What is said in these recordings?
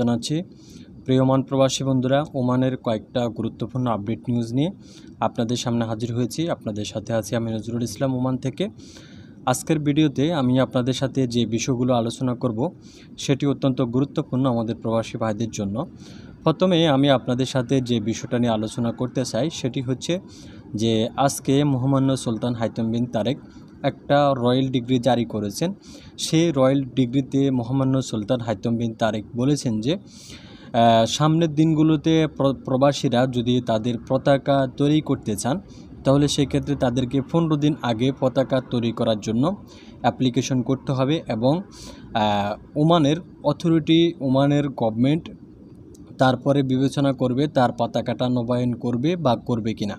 জানাচ্ছি প্রিয়মান প্রবাসী বন্ধুরা ওমানের কয়েকটা গুরুত্বপূর্ণ আপডেট নিউজ নিয়ে আপনাদের সামনে হাজির হয়েছি আপনাদের সাথে আছি আমি নজরুল ইসলাম ওমান থেকে আজকের ভিডিওতে আমি আপনাদের সাথে যে বিষয়গুলো আলোচনা করব সেটি অত্যন্ত গুরুত্বপূর্ণ আমাদের প্রবাসী ভাইদের জন্য প্রথমে আমি আপনাদের সাথে যে বিষয়টা নিয়ে আলোচনা করতে চাই সেটি হচ্ছে যে আজকে মোহাম্মদ সুলতান হাইতম বিন তারেক একটা রয়্যাল ডিগ্রি জারি করেছেন সেই রয়্যাল ডিগ্রিতে মহামান্য সুলতান হাইতম বিন তারেক বলেছেন যে সামনের দিনগুলোতে প্রবাসীরা যদি তাদের পতাকা তৈরি করতে চান তাহলে সেক্ষেত্রে তাদেরকে পনেরো দিন আগে পতাকা তৈরি করার জন্য অ্যাপ্লিকেশন করতে হবে এবং ওমানের অথরিটি ওমানের গভর্নমেন্ট তারপরে বিবেচনা করবে তার পতাকাটা নবায়ন করবে বা করবে কিনা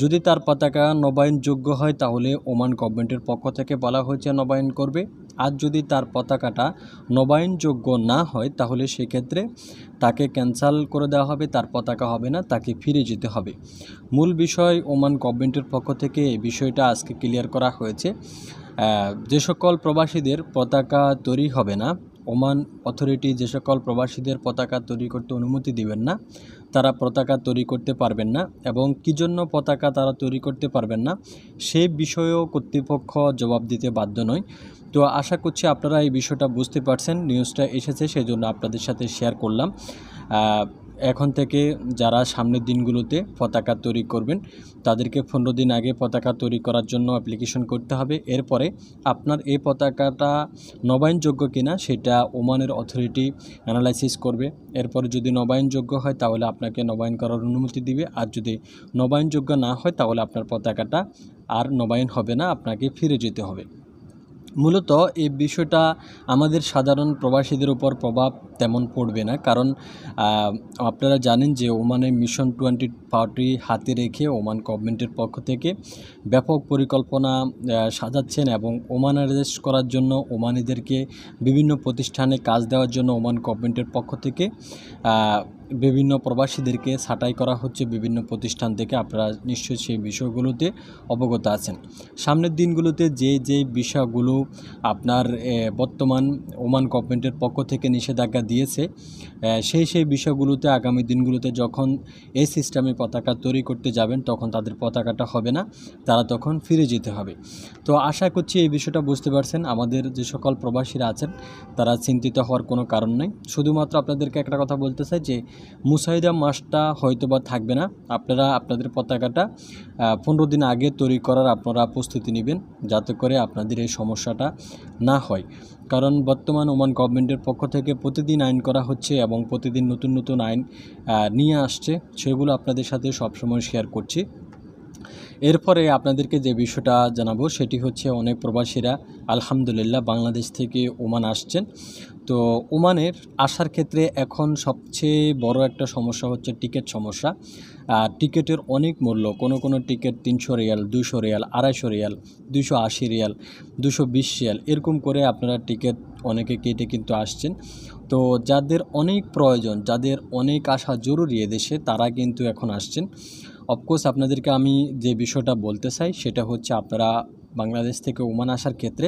যদি তার পতাকা নবায়নযোগ্য হয় তাহলে ওমান গভর্নমেন্টের পক্ষ থেকে বলা হয়েছে নবায়ন করবে আর যদি তার পতাকাটা নবায়নযোগ্য না হয় তাহলে সেক্ষেত্রে তাকে ক্যান্সেল করে দেওয়া হবে তার পতাকা হবে না তাকে ফিরে যেতে হবে মূল বিষয় ওমান গভর্নমেন্টের পক্ষ থেকে এই বিষয়টা আজকে ক্লিয়ার করা হয়েছে যে সকল প্রবাসীদের পতাকা তৈরি হবে না ওমান অথরিটি যে সকল প্রবাসীদের পতাকা তৈরি করতে অনুমতি দিবেন না তারা পতাকা তৈরি করতে পারবেন না এবং কী জন্য পতাকা তারা তৈরি করতে পারবেন না সে বিষয়েও কর্তৃপক্ষ জবাব দিতে বাধ্য নয় তো আশা করছি আপনারা এই বিষয়টা বুঝতে পারছেন নিউজটা এসেছে সেজন্য আপনাদের সাথে শেয়ার করলাম এখন থেকে যারা সামনের দিনগুলোতে পতাকা তৈরি করবেন তাদেরকে পনেরো দিন আগে পতাকা তৈরি করার জন্য অ্যাপ্লিকেশন করতে হবে এরপরে আপনার এই পতাকাটা নবায়নযোগ্য কিনা সেটা ওমানের অথরিটি অ্যানালাইসিস করবে এরপরে যদি নবায়নযোগ্য হয় তাহলে আপনাকে নবায়ন করার অনুমতি দিবে আর যদি নবায়নযোগ্য না হয় তাহলে আপনার পতাকাটা আর নবায়ন হবে না আপনাকে ফিরে যেতে হবে মূলত এই বিষয়টা আমাদের সাধারণ প্রবাসীদের উপর প্রভাব তেমন পড়বে না কারণ আপনারা জানেন যে ওমানে মিশন টোয়েন্টি পার্টি হাতে রেখে ওমান গভর্নমেন্টের পক্ষ থেকে ব্যাপক পরিকল্পনা সাজাচ্ছেন এবং অ্যাডজাস্ট করার জন্য ওমানিদেরকে বিভিন্ন প্রতিষ্ঠানে কাজ দেওয়ার জন্য ওমান গভর্নমেন্টের পক্ষ থেকে বিভিন্ন প্রবাসীদেরকে ছাঁটাই করা হচ্ছে বিভিন্ন প্রতিষ্ঠান থেকে আপনারা নিশ্চয়ই সেই বিষয়গুলোতে অবগত আছেন সামনের দিনগুলোতে যে যে বিষয়গুলো আপনার বর্তমান ওমান গভর্নমেন্টের পক্ষ থেকে নিষেধাজ্ঞা দিয়েছে সেই সেই বিষয়গুলোতে আগামী দিনগুলোতে যখন এই সিস্টেমে পতাকা তৈরি করতে যাবেন তখন তাদের পতাকাটা হবে না তারা তখন ফিরে যেতে হবে তো আশা করছি এই বিষয়টা বুঝতে পারছেন আমাদের যে সকল প্রবাসীরা আছেন তারা চিন্তিত হওয়ার কোনো কারণ নেই শুধুমাত্র আপনাদেরকে একটা কথা বলতে চাই যে মুসাইদা মাসটা হয়তো বা থাকবে না আপনারা আপনাদের পতাকাটা পনেরো দিন আগে তৈরি করার আপনারা প্রস্তুতি নেবেন যাতে করে আপনাদের এই সমস্যাটা না হয় কারণ বর্তমান ওমান গভর্নমেন্টের পক্ষ থেকে প্রতিদিন আইন করা হচ্ছে এবং প্রতিদিন নতুন নতুন আইন নিয়ে আসছে সেগুলো আপনাদের সাথে সবসময় শেয়ার করছি এরপরে আপনাদেরকে যে বিষয়টা জানাবো সেটি হচ্ছে অনেক প্রবাসীরা আলহামদুলিল্লাহ বাংলাদেশ থেকে ওমান আসছেন তো ওমানের আসার ক্ষেত্রে এখন সবচেয়ে বড় একটা সমস্যা হচ্ছে টিকিট সমস্যা টিকিটের অনেক মূল্য কোনো কোনো টিকিট তিনশো রিয়াল দুশো রিয়াল আড়াইশো রিয়াল দুশো আশি রিয়াল দুশো বিশ রিয়াল এরকম করে আপনারা টিকিট অনেকে কেটে কিন্তু আসছেন তো যাদের অনেক প্রয়োজন যাদের অনেক আসা জরুরি এদেশে তারা কিন্তু এখন আসছেন অফকোর্স আপনাদেরকে আমি যে বিষয়টা বলতে চাই সেটা হচ্ছে আপনারা বাংলাদেশ থেকে ওমান আসার ক্ষেত্রে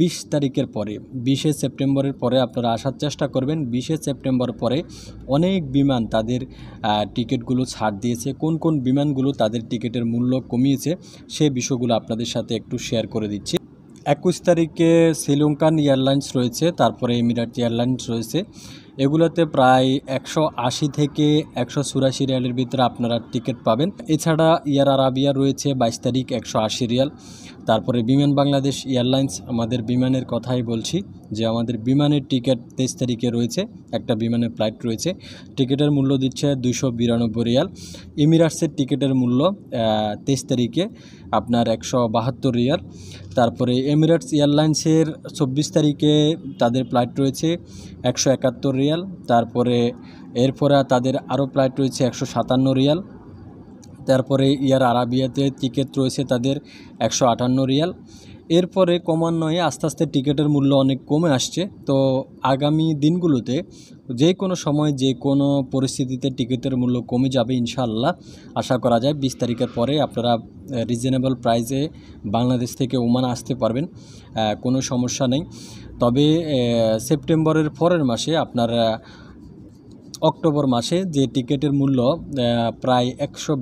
বিশ তারিখের পরে বিশে সেপ্টেম্বরের পরে আপনারা আসার চেষ্টা করবেন বিশে সেপ্টেম্বর পরে অনেক বিমান তাদের টিকিটগুলো ছাড় দিয়েছে কোন কোন বিমানগুলো তাদের টিকিটের মূল্য কমিয়েছে সে বিষয়গুলো আপনাদের সাথে একটু শেয়ার করে দিচ্ছি একুশ তারিখে শ্রীলঙ্কান এয়ারলাইন্স রয়েছে তারপরে এমিরাট এয়ারলাইন্স রয়েছে এগুলোতে প্রায় একশো আশি থেকে একশো চুরাশি রিয়ালের ভিতরে আপনারা টিকিট পাবেন এছাড়া ইয়ার আরাবিয়া রয়েছে বাইশ তারিখ একশো আশি রিয়াল তারপরে বিমান বাংলাদেশ এয়ারলাইন্স আমাদের বিমানের কথাই বলছি যে আমাদের বিমানের টিকিট তেইশ তারিখে রয়েছে একটা বিমানের ফ্লাইট রয়েছে টিকিটের মূল্য দিচ্ছে দুশো বিরানব্বই রিয়াল ইমিরাটসের টিকিটের মূল্য তেইশ তারিখে আপনার একশো বাহাত্তর রিয়াল তারপরে এমিরেটস এয়ারলাইন্সের চব্বিশ তারিখে তাদের ফ্লাইট রয়েছে একশো একাত্তর রিয়াল তারপরে এরপরে তাদের আরও ফ্লাইট রয়েছে একশো সাতান্ন রিয়াল তারপরে ইয়ার আরাবিয়াতে টিকিট রয়েছে তাদের একশো আটান্ন রিয়াল এরপরে ক্রমান্বয়ে আস্তে আস্তে টিকিটের মূল্য অনেক কমে আসছে তো আগামী দিনগুলোতে যে কোনো সময় যে কোনো পরিস্থিতিতে টিকিটের মূল্য কমে যাবে ইনশাআল্লাহ আশা করা যায় বিশ তারিখের পরে আপনারা রিজনেবল প্রাইসে বাংলাদেশ থেকে ওমান আসতে পারবেন কোনো সমস্যা নেই তবে সেপ্টেম্বরের পরের মাসে আপনারা অক্টোবর মাসে যে টিকিটের মূল্য প্রায় একশো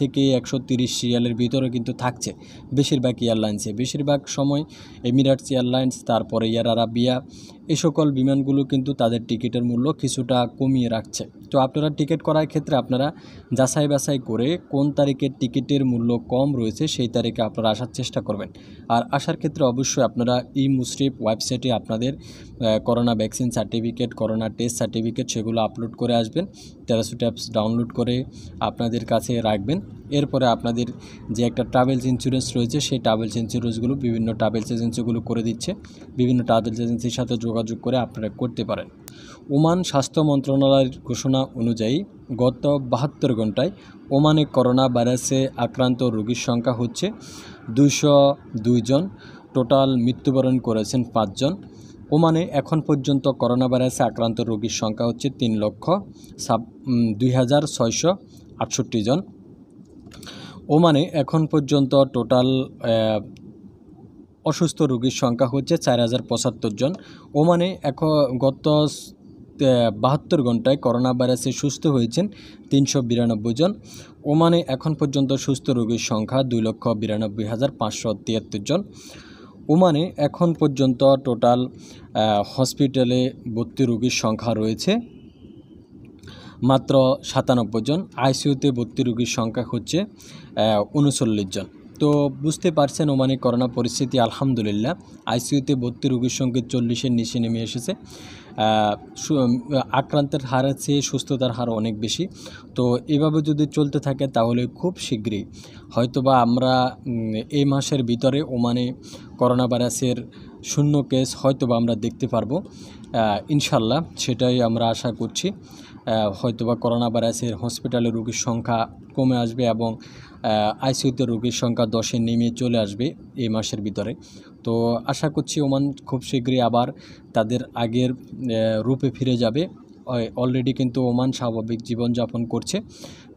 থেকে একশো তিরিশ সিরিয়ালের ভিতরে কিন্তু থাকছে বেশিরভাগ এয়ারলাইন্সে বেশিরভাগ সময় এমিরাটস এয়ারলাইন্স তারপরে এয়ার আরাবিয়া এই সকল বিমানগুলো কিন্তু তাদের টিকিটের মূল্য কিছুটা কমিয়ে রাখছে তো আপনারা টিকিট করার ক্ষেত্রে আপনারা যাচাই বাছাই করে কোন তারিখের টিকিটের মূল্য কম রয়েছে সেই তারিখে আপনারা আসার চেষ্টা করবেন আর আসার ক্ষেত্রে অবশ্যই আপনারা ই মুসরিপ ওয়েবসাইটে আপনাদের corona vaccine certificate corona test certificate সেগুলো আপলোড করে আসবেন প্যারাসুট অ্যাপস ডাউনলোড করে আপনাদের কাছে রাখবেন এরপরে আপনাদের যে একটা ট্রাভেলস ইন্স্যুরেন্স রয়েছে সেই ট্রাভেলস ইন্স্যুরেন্সগুলো বিভিন্ন ট্রাভেলস এজেন্সিগুলো করে দিচ্ছে বিভিন্ন ট্রাভেলস এজেন্সির সাথে যোগাযোগ করে আপনারা করতে পারেন ওমান স্বাস্থ্য মন্ত্রণালয়ের ঘোষণা অনুযায়ী গত বাহাত্তর ঘন্টায় ওমানে করোনা ভাইরাসে আক্রান্ত রোগীর সংখ্যা হচ্ছে দুইশো দুইজন টোটাল মৃত্যুবরণ করেছেন পাঁচজন ওমানে এখন পর্যন্ত করোনা ভাইরাসে আক্রান্ত রোগীর সংখ্যা হচ্ছে তিন লক্ষ সাব দুই হাজার ছয়শো আটষট্টি জন ওমানে এখন পর্যন্ত টোটাল অসুস্থ রোগীর সংখ্যা হচ্ছে চার হাজার পঁচাত্তর জন ওমানে এখন গত বাহাত্তর ঘন্টায় করোনা ভাইরাসে সুস্থ হয়েছেন তিনশো বিরানব্বই জন ওমানে এখন পর্যন্ত সুস্থ রোগীর সংখ্যা দুই লক্ষ বিরানব্বই হাজার পাঁচশো তিয়াত্তর জন ওমানে এখন পর্যন্ত টোটাল হসপিটালে ভর্তি রোগীর সংখ্যা রয়েছে মাত্র সাতানব্বই জন আইসিউতে ভর্তি রোগীর সংখ্যা হচ্ছে উনচল্লিশ জন তো বুঝতে পারছেন ওমানে করোনা পরিস্থিতি আলহামদুলিল্লাহ আইসিইউতে ভর্তি রোগীর সংখ্যা চল্লিশের নিচে নেমে এসেছে আক্রান্তের হার চেয়ে সুস্থতার হার অনেক বেশি তো এভাবে যদি চলতে থাকে তাহলে খুব শীঘ্রই হয়তোবা আমরা এই মাসের ভিতরে ওমানে করোনা ভাইরাসের শূন্য কেস হয়তোবা আমরা দেখতে পারবো ইনশাল্লাহ সেটাই আমরা আশা করছি হয়তোবা করোনা ভাইরাসের হসপিটালে রোগীর সংখ্যা কমে আসবে এবং আইসিউতে রোগীর সংখ্যা দশে নেমে চলে আসবে এই মাসের ভিতরে তো আশা করছি ওমান খুব শীঘ্রই আবার তাদের আগের রূপে ফিরে যাবে অলরেডি কিন্তু ওমান স্বাভাবিক জীবনযাপন করছে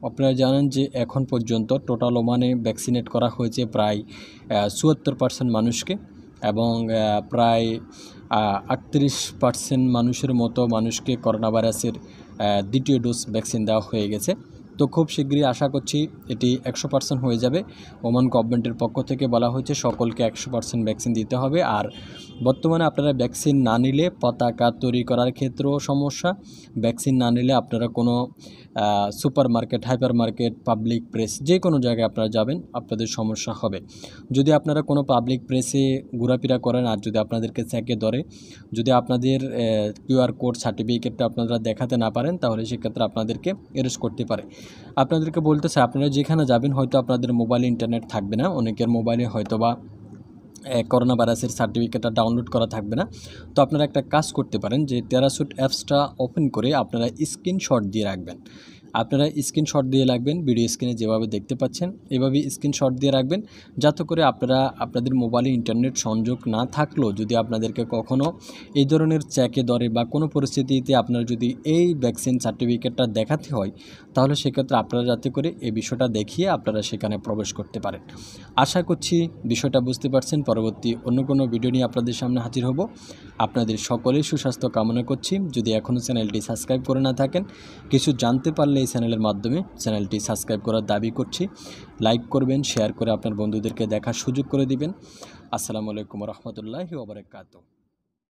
আপনারা জানেন যে এখন পর্যন্ত টোটাল ওমানে ভ্যাকসিনেট করা হয়েছে প্রায় চুয়াত্তর পার্সেন্ট মানুষকে এবং প্রায় আটত্রিশ পার্সেন্ট মানুষের মতো মানুষকে করোনা ভাইরাসের দ্বিতীয় ডোজ ভ্যাকসিন দেওয়া হয়ে গেছে তো খুব শীঘ্রই আশা করছি এটি একশো পার্সেন্ট হয়ে যাবে ওমান গভর্নমেন্টের পক্ষ থেকে বলা হয়েছে সকলকে একশো পার্সেন্ট ভ্যাকসিন দিতে হবে আর বর্তমানে আপনারা ভ্যাকসিন না নিলে পতাকা তৈরি করার ক্ষেত্রেও সমস্যা ভ্যাকসিন না নিলে আপনারা কোনো supermarket hypermarket public place যে কোনো জায়গায় আপনারা যাবেন আপনাদের সমস্যা হবে যদি আপনারা কোনো পাবলিক প্রেসে ঘোরাফেরা করেন আর যদি আপনাদেরকে স্যাঁকে ধরে যদি আপনাদের কিউআর কোড সার্টিফিকেটটা আপনারা দেখাতে না পারেন তাহলে সেক্ষেত্রে আপনাদেরকে অ্যারেস্ট করতে পারে আপনাদেরকে বলতেছে আপনারা যেখানে যাবেন হয়তো আপনাদের মোবাইলে ইন্টারনেট থাকবে না অনেকের মোবাইলে হয়তো বা করোনা ভাইরাসের সার্টিফিকেটটা ডাউনলোড করা থাকবে না তো আপনারা একটা কাজ করতে পারেন যে টেরাসুট অ্যাপসটা ওপেন করে আপনারা স্ক্রিনশট দিয়ে রাখবেন আপনারা স্ক্রিনশট দিয়ে রাখবেন ভিডিও স্ক্রিনে যেভাবে দেখতে পাচ্ছেন এভাবে স্ক্রিনশট দিয়ে রাখবেন যাতে করে আপনারা আপনাদের মোবাইলে ইন্টারনেট সংযোগ না থাকলেও যদি আপনাদেরকে কখনও এই ধরনের চ্যাকে ধরে বা কোনো পরিস্থিতিতে আপনারা যদি এই ভ্যাকসিন সার্টিফিকেটটা দেখাতে হয় তাহলে সেক্ষেত্রে আপনারা যাতে করে এই বিষয়টা দেখিয়ে আপনারা সেখানে প্রবেশ করতে পারেন আশা করছি বিষয়টা বুঝতে পারছেন পরবর্তী অন্য কোনো ভিডিও নিয়ে আপনাদের সামনে হাজির হব আপনাদের সকলেই সুস্বাস্থ্য কামনা করছি যদি এখনও চ্যানেলটি সাবস্ক্রাইব করে না থাকেন কিছু জানতে পারলে এই চ্যানেলের মাধ্যমে চ্যানেলটি সাবস্ক্রাইব করার দাবি করছি লাইক করবেন শেয়ার করে আপনার বন্ধুদেরকে দেখার সুযোগ করে দিবেন আসসালামু আলাইকুম রহমতুল্লাহ ওবরাকাতু